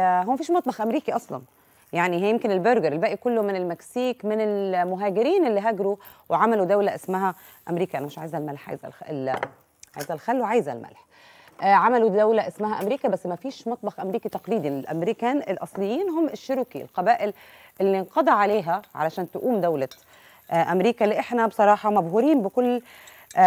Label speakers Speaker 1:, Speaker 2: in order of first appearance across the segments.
Speaker 1: هو مفيش مطبخ امريكي اصلا يعني هي يمكن البرجر الباقي كله من المكسيك من المهاجرين اللي هاجروا وعملوا دوله اسمها امريكا انا مش عايزه الملح عايزه الخل عايزه الخل وعايزه الملح آه، عملوا دولة اسمها أمريكا بس ما فيش مطبخ أمريكي تقليدي الأمريكان الأصليين هم الشيروكي القبائل اللي انقضى عليها علشان تقوم دولة آه، أمريكا اللي إحنا بصراحة مبهورين بكل آه،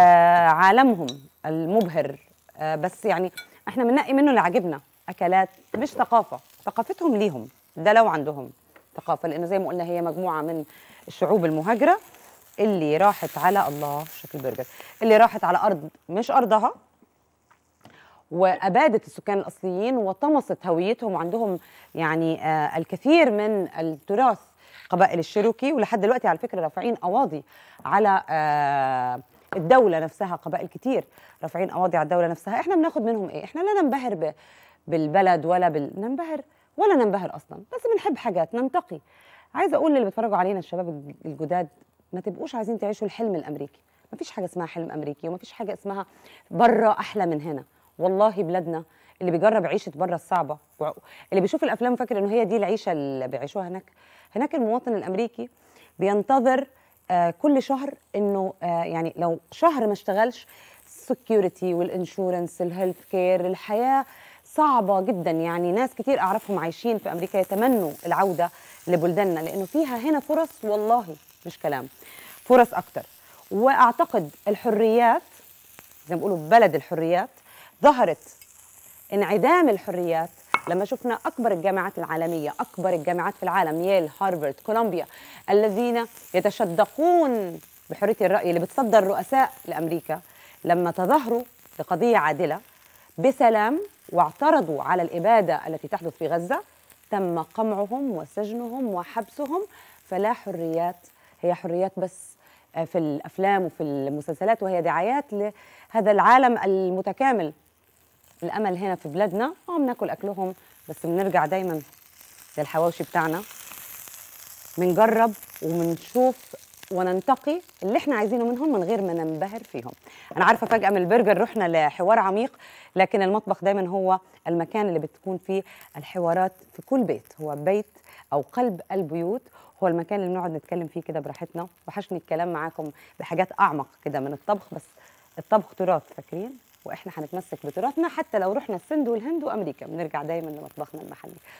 Speaker 1: عالمهم المبهر بس يعني إحنا بننقي منه اللي عاجبنا اكلات مش ثقافه ثقافتهم ليهم ده لو عندهم ثقافه لانه زي ما قلنا هي مجموعه من الشعوب المهاجره اللي راحت على الله شكل برجر اللي راحت على ارض مش ارضها وابادت السكان الاصليين وطمست هويتهم وعندهم يعني آه الكثير من التراث قبائل الشيروكي ولحد دلوقتي على فكره رافعين قواضي على آه الدوله نفسها قبائل كتير رافعين قواضي على الدوله نفسها احنا بناخد منهم ايه احنا لا ننبهر بالبلد ولا بال... ننبهر ولا ننبهر اصلا بس بنحب حاجات ننتقي عايزه اقول للي بيتفرجوا علينا الشباب الجداد ما تبقوش عايزين تعيشوا الحلم الامريكي ما فيش حاجه اسمها حلم امريكي وما فيش حاجه اسمها بره احلى من هنا والله بلادنا اللي بيجرب عيشه بره الصعبه اللي بيشوف الافلام فاكر انه هي دي العيشه اللي بيعيشوها هناك هناك المواطن الامريكي بينتظر آه كل شهر انه آه يعني لو شهر ما اشتغلش السكيورتي والانشورنس الهيلث كير الحياه صعبة جدا يعني ناس كتير أعرفهم عايشين في أمريكا يتمنوا العودة لبلداننا لأنه فيها هنا فرص والله مش كلام فرص أكتر وأعتقد الحريات زي ما بيقولوا بلد الحريات ظهرت انعدام الحريات لما شفنا أكبر الجامعات العالمية أكبر الجامعات في العالم ييل هارفارد كولومبيا الذين يتشدقون بحرية الرأي اللي بتصدر رؤساء لأمريكا لما تظاهروا لقضية عادلة بسلام واعترضوا على الإبادة التي تحدث في غزة تم قمعهم وسجنهم وحبسهم فلا حريات هي حريات بس آه، في الأفلام وفي المسلسلات وهي دعايات لهذا العالم المتكامل الأمل هنا في بلادنا اه بناكل أكلهم بس بنرجع دايما للحواوشي بتاعنا بنجرب وبنشوف وننتقي اللي احنا عايزينه منهم من غير ما ننبهر فيهم انا عارفه فجاه من البرجر رحنا لحوار عميق لكن المطبخ دايما هو المكان اللي بتكون فيه الحوارات في كل بيت هو بيت او قلب البيوت هو المكان اللي بنقعد نتكلم فيه كده براحتنا وحشني الكلام معاكم بحاجات اعمق كده من الطبخ بس الطبخ تراث فاكرين واحنا هنتمسك بتراثنا حتى لو رحنا السند والهند وامريكا بنرجع دايما لمطبخنا المحلي